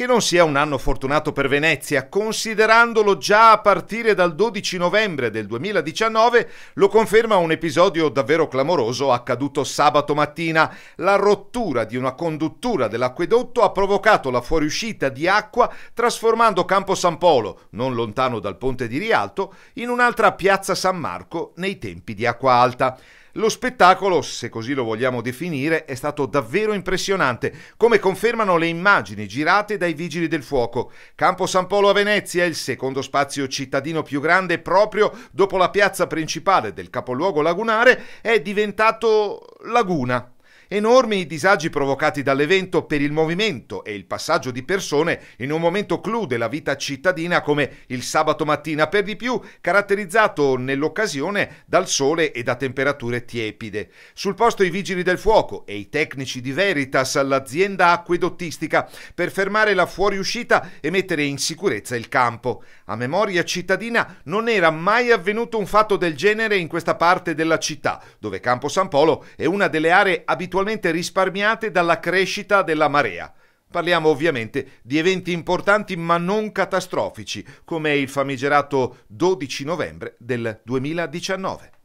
che non sia un anno fortunato per Venezia, considerandolo già a partire dal 12 novembre del 2019, lo conferma un episodio davvero clamoroso accaduto sabato mattina. La rottura di una conduttura dell'acquedotto ha provocato la fuoriuscita di acqua trasformando Campo San Polo, non lontano dal ponte di Rialto, in un'altra piazza San Marco nei tempi di acqua alta. Lo spettacolo, se così lo vogliamo definire, è stato davvero impressionante, come confermano le immagini girate dai Vigili del Fuoco. Campo San Polo a Venezia il secondo spazio cittadino più grande proprio dopo la piazza principale del capoluogo lagunare, è diventato laguna Enormi i disagi provocati dall'evento per il movimento e il passaggio di persone in un momento clou della vita cittadina come il sabato mattina, per di più caratterizzato nell'occasione dal sole e da temperature tiepide. Sul posto i vigili del fuoco e i tecnici di Veritas, all'azienda acquedottistica, per fermare la fuoriuscita e mettere in sicurezza il campo. A memoria cittadina non era mai avvenuto un fatto del genere in questa parte della città, dove Campo San Polo è una delle aree abituali eventualmente risparmiate dalla crescita della marea. Parliamo ovviamente di eventi importanti ma non catastrofici, come il famigerato 12 novembre del 2019.